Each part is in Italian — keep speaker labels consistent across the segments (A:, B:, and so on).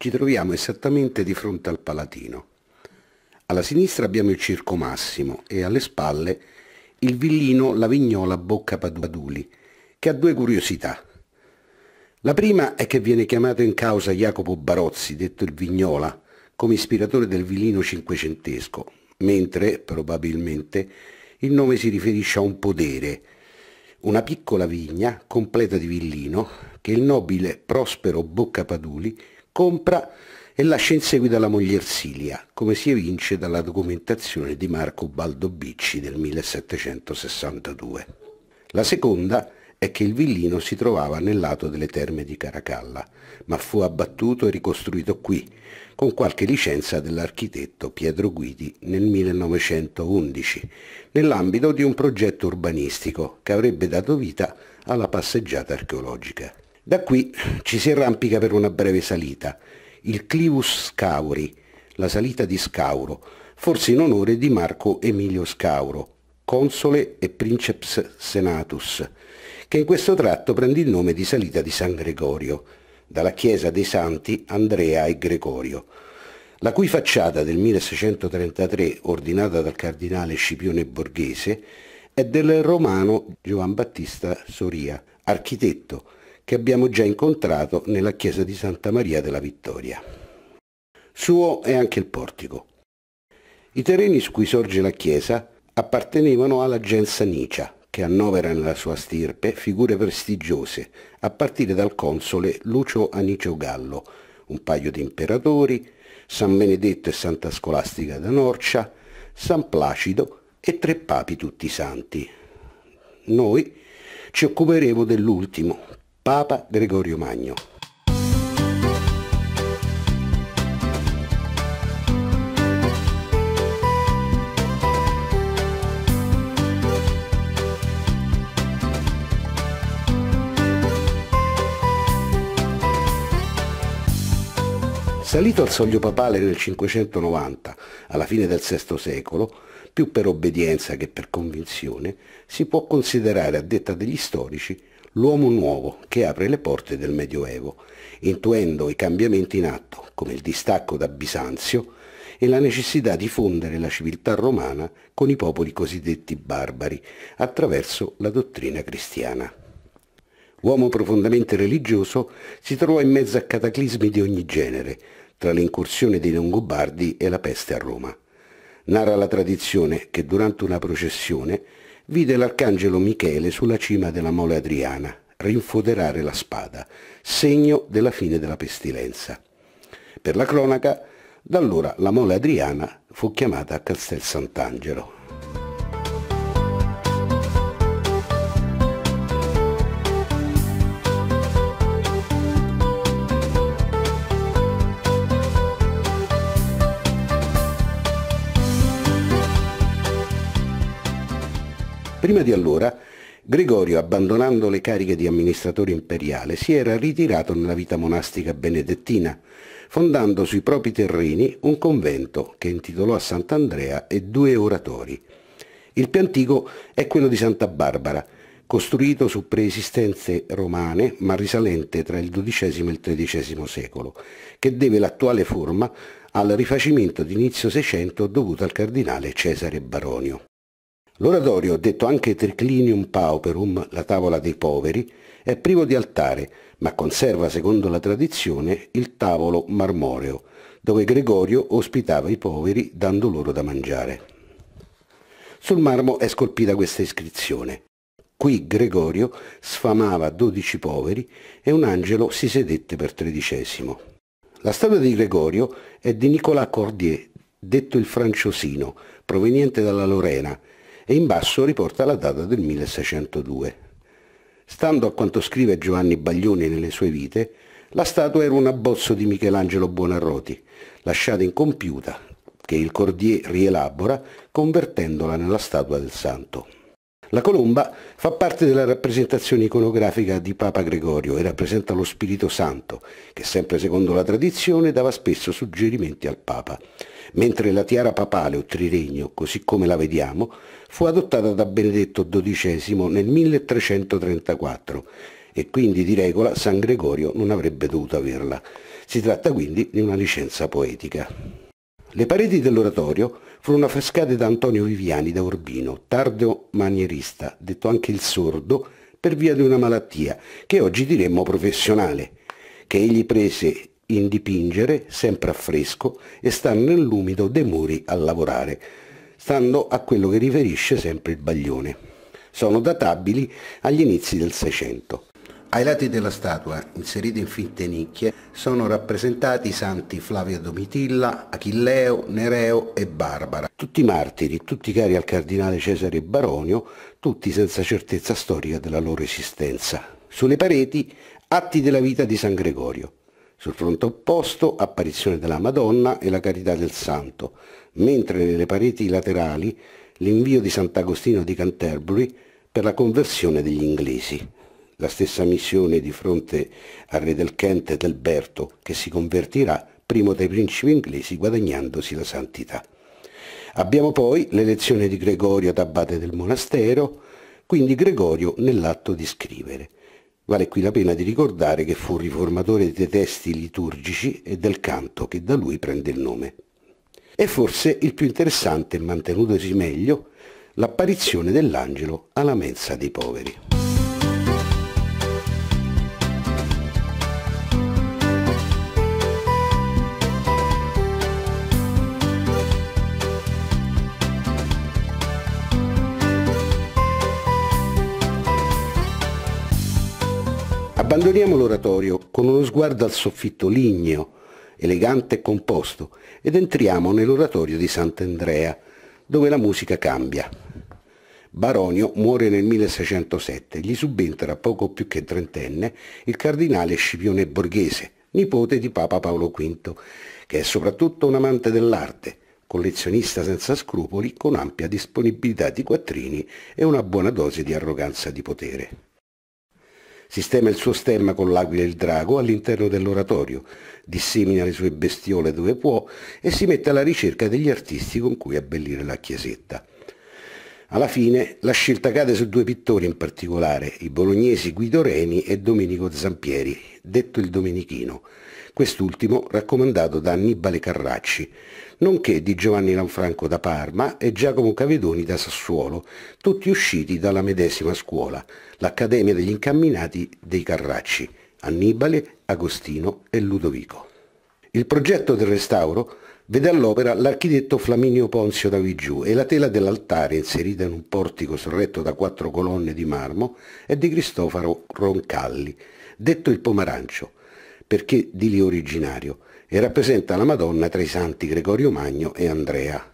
A: ci troviamo esattamente di fronte al Palatino. Alla sinistra abbiamo il Circo Massimo e alle spalle il villino La Vignola Bocca Paduli, che ha due curiosità. La prima è che viene chiamato in causa Jacopo Barozzi, detto il Vignola, come ispiratore del villino cinquecentesco, mentre, probabilmente, il nome si riferisce a un podere, una piccola vigna completa di villino che il nobile Prospero Bocca Paduli compra e lascia in seguito alla moglie Ersilia, come si evince dalla documentazione di Marco Baldo Bicci del 1762. La seconda è che il villino si trovava nel lato delle terme di Caracalla, ma fu abbattuto e ricostruito qui, con qualche licenza dell'architetto Pietro Guidi nel 1911, nell'ambito di un progetto urbanistico che avrebbe dato vita alla passeggiata archeologica. Da qui ci si arrampica per una breve salita, il Clivus Scauri, la salita di Scauro, forse in onore di Marco Emilio Scauro, console e princeps senatus, che in questo tratto prende il nome di salita di San Gregorio, dalla chiesa dei santi Andrea e Gregorio, la cui facciata del 1633, ordinata dal cardinale Scipione Borghese, è del romano Giovan Battista Soria, architetto, che abbiamo già incontrato nella chiesa di Santa Maria della Vittoria. Suo è anche il portico. I terreni su cui sorge la chiesa appartenevano alla Gensa Nicia, che annovera nella sua stirpe figure prestigiose, a partire dal console Lucio Anicio Gallo, un paio di imperatori, San Benedetto e Santa Scolastica da Norcia, San Placido e tre papi tutti santi. Noi ci occuperemo dell'ultimo, Papa Gregorio Magno. Salito al soglio papale nel 590, alla fine del VI secolo, più per obbedienza che per convinzione, si può considerare, a detta degli storici, l'uomo nuovo che apre le porte del Medioevo, intuendo i cambiamenti in atto, come il distacco da Bisanzio e la necessità di fondere la civiltà romana con i popoli cosiddetti barbari, attraverso la dottrina cristiana. Uomo profondamente religioso, si trovò in mezzo a cataclismi di ogni genere, tra l'incursione dei Longobardi e la peste a Roma. Narra la tradizione che durante una processione vide l'arcangelo Michele sulla cima della mole Adriana rinfoderare la spada, segno della fine della pestilenza. Per la cronaca, da allora la mole Adriana fu chiamata Castel Sant'Angelo, Prima di allora Gregorio, abbandonando le cariche di amministratore imperiale, si era ritirato nella vita monastica benedettina, fondando sui propri terreni un convento che intitolò a Sant'Andrea e due oratori. Il più antico è quello di Santa Barbara, costruito su preesistenze romane ma risalente tra il XII e il XIII secolo, che deve l'attuale forma al rifacimento di inizio Seicento dovuto al cardinale Cesare Baronio. L'oratorio, detto anche Triclinium Pauperum, la tavola dei poveri, è privo di altare, ma conserva, secondo la tradizione, il tavolo marmoreo, dove Gregorio ospitava i poveri dando loro da mangiare. Sul marmo è scolpita questa iscrizione. Qui Gregorio sfamava dodici poveri e un angelo si sedette per tredicesimo. La statua di Gregorio è di Nicolas Cordier, detto il franciosino, proveniente dalla Lorena e in basso riporta la data del 1602. Stando a quanto scrive Giovanni Baglioni nelle sue vite, la statua era un abbozzo di Michelangelo Buonarroti, lasciata incompiuta, che il Cordier rielabora convertendola nella statua del santo. La colomba fa parte della rappresentazione iconografica di Papa Gregorio e rappresenta lo Spirito Santo, che sempre secondo la tradizione dava spesso suggerimenti al Papa, mentre la tiara papale o triregno, così come la vediamo, fu adottata da Benedetto XII nel 1334 e quindi di regola San Gregorio non avrebbe dovuto averla. Si tratta quindi di una licenza poetica. Le pareti dell'oratorio Fu una frescata da Antonio Viviani da Urbino, tardo manierista, detto anche il sordo, per via di una malattia, che oggi diremmo professionale, che egli prese in dipingere, sempre a fresco, e sta nell'umido dei muri a lavorare, stando a quello che riferisce sempre il Baglione. Sono databili agli inizi del Seicento. Ai lati della statua, inserite in finte nicchie, sono rappresentati i santi Flavio Domitilla, Achilleo, Nereo e Barbara, tutti martiri, tutti cari al cardinale Cesare Baronio, tutti senza certezza storica della loro esistenza. Sulle pareti, atti della vita di San Gregorio. Sul fronte opposto, apparizione della Madonna e la carità del Santo, mentre nelle pareti laterali l'invio di Sant'Agostino di Canterbury per la conversione degli inglesi la stessa missione di fronte al re del Kent ed Alberto, che si convertirà primo dai principi inglesi guadagnandosi la santità. Abbiamo poi l'elezione di Gregorio ad abate del monastero, quindi Gregorio nell'atto di scrivere. Vale qui la pena di ricordare che fu riformatore dei testi liturgici e del canto che da lui prende il nome. E forse il più interessante mantenutosi meglio l'apparizione dell'angelo alla mensa dei poveri. Abbandoniamo l'oratorio con uno sguardo al soffitto ligneo, elegante e composto, ed entriamo nell'oratorio di Sant'Andrea, dove la musica cambia. Baronio muore nel 1607, gli subentra poco più che trentenne il cardinale Scipione Borghese, nipote di Papa Paolo V, che è soprattutto un amante dell'arte, collezionista senza scrupoli con ampia disponibilità di quattrini e una buona dose di arroganza di potere. Sistema il suo stemma con l'aquila e il drago all'interno dell'oratorio, dissemina le sue bestiole dove può e si mette alla ricerca degli artisti con cui abbellire la chiesetta. Alla fine la scelta cade su due pittori in particolare, i bolognesi Guido Reni e Domenico Zampieri, detto il Domenichino, quest'ultimo raccomandato da Annibale Carracci, nonché di Giovanni Lanfranco da Parma e Giacomo Cavedoni da Sassuolo, tutti usciti dalla medesima scuola, l'Accademia degli Incamminati dei Carracci, Annibale, Agostino e Ludovico. Il progetto del restauro vede all'opera l'architetto Flaminio Ponzio da Vigiù e la tela dell'altare inserita in un portico sorretto da quattro colonne di marmo è di Cristoforo Roncalli, detto il Pomarancio, perché di lì originario, e rappresenta la Madonna tra i santi Gregorio Magno e Andrea.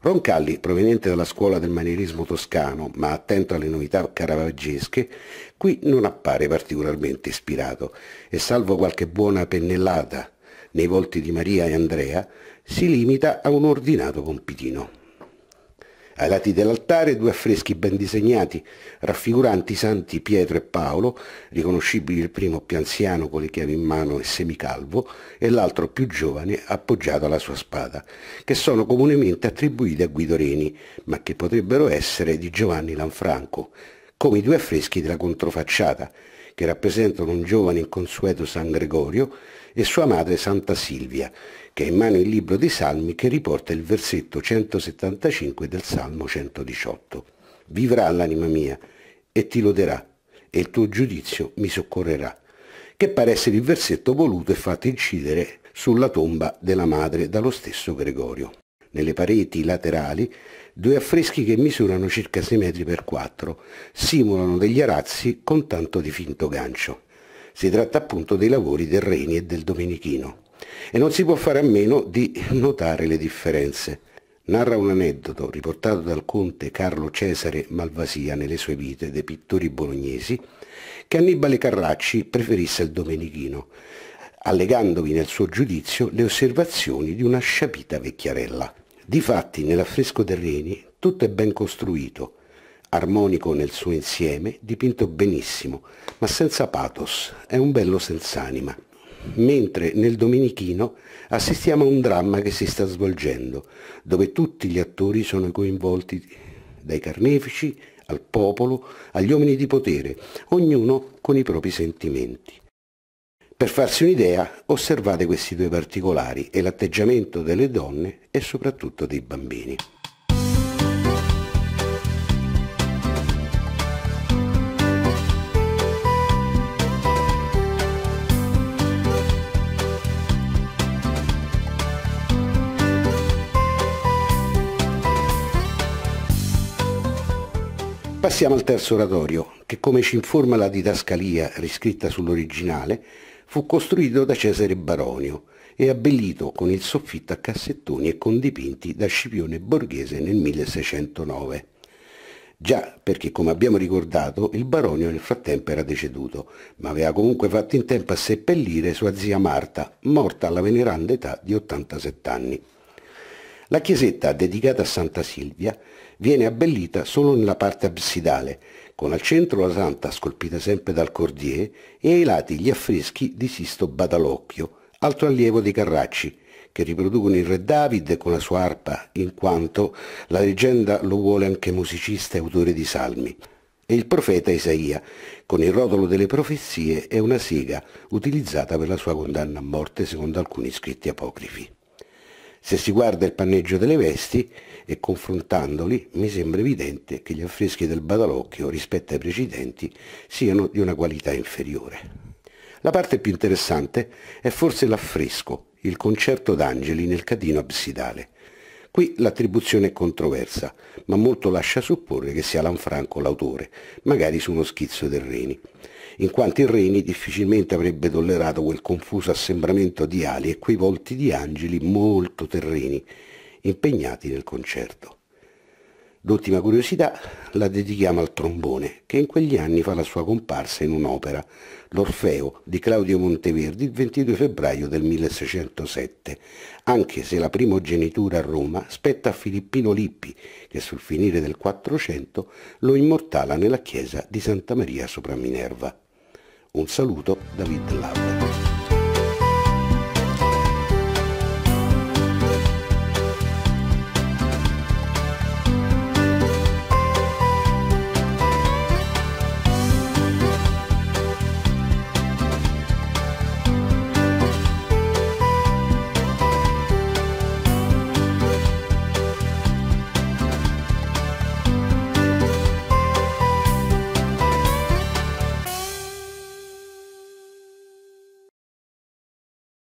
A: Roncalli, proveniente dalla scuola del manierismo toscano, ma attento alle novità caravaggesche, qui non appare particolarmente ispirato e salvo qualche buona pennellata nei volti di Maria e Andrea, si limita a un ordinato compitino. Ai lati dell'altare due affreschi ben disegnati, raffiguranti i santi Pietro e Paolo, riconoscibili il primo più anziano con le chiavi in mano e semicalvo, e l'altro più giovane appoggiato alla sua spada, che sono comunemente attribuiti a Guido Reni, ma che potrebbero essere di Giovanni Lanfranco, come i due affreschi della controfacciata, che rappresentano un giovane inconsueto San Gregorio, e sua madre Santa Silvia, che ha in mano il libro dei Salmi che riporta il versetto 175 del Salmo 118. Vivrà l'anima mia e ti loderà, e il tuo giudizio mi soccorrerà, che pare essere il versetto voluto e fatto incidere sulla tomba della madre dallo stesso Gregorio nelle pareti laterali, due affreschi che misurano circa 6 metri per 4, simulano degli arazzi con tanto di finto gancio. Si tratta appunto dei lavori del Reni e del Domenichino. E non si può fare a meno di notare le differenze. Narra un aneddoto riportato dal conte Carlo Cesare Malvasia nelle sue vite dei pittori bolognesi che Annibale Carracci preferisse il Domenichino, allegandovi nel suo giudizio le osservazioni di una sciapita vecchiarella. Difatti nell'affresco del Reni tutto è ben costruito, armonico nel suo insieme, dipinto benissimo, ma senza pathos, è un bello senz'anima. Mentre nel Domenichino assistiamo a un dramma che si sta svolgendo, dove tutti gli attori sono coinvolti, dai carnefici al popolo, agli uomini di potere, ognuno con i propri sentimenti. Per farsi un'idea, osservate questi due particolari e l'atteggiamento delle donne e soprattutto dei bambini. Passiamo al terzo oratorio, che come ci informa la didascalia riscritta sull'originale, fu costruito da Cesare Baronio e abbellito con il soffitto a cassettoni e con dipinti da Scipione Borghese nel 1609. Già perché, come abbiamo ricordato, il baronio nel frattempo era deceduto, ma aveva comunque fatto in tempo a seppellire sua zia Marta, morta alla veneranda età di 87 anni. La chiesetta dedicata a Santa Silvia viene abbellita solo nella parte absidale, con al centro la santa scolpita sempre dal Cordier e ai lati gli affreschi di Sisto Badalocchio, altro allievo dei Carracci, che riproducono il re David con la sua arpa, in quanto la leggenda lo vuole anche musicista e autore di salmi, e il profeta Isaia, con il rotolo delle profezie e una sega utilizzata per la sua condanna a morte secondo alcuni scritti apocrifi. Se si guarda il panneggio delle vesti e confrontandoli mi sembra evidente che gli affreschi del Badalocchio rispetto ai precedenti siano di una qualità inferiore. La parte più interessante è forse l'affresco, il concerto d'angeli nel catino absidale. Qui l'attribuzione è controversa, ma molto lascia supporre che sia Lanfranco l'autore, magari su uno schizzo terreni in quanto il Reni difficilmente avrebbe tollerato quel confuso assembramento di ali e quei volti di angeli molto terreni impegnati nel concerto. D'ultima curiosità la dedichiamo al trombone, che in quegli anni fa la sua comparsa in un'opera, l'Orfeo di Claudio Monteverdi, il 22 febbraio del 1607, anche se la primogenitura a Roma spetta a Filippino Lippi, che sul finire del 400 lo immortala nella chiesa di Santa Maria sopra Minerva. Un saluto da Vid Lab.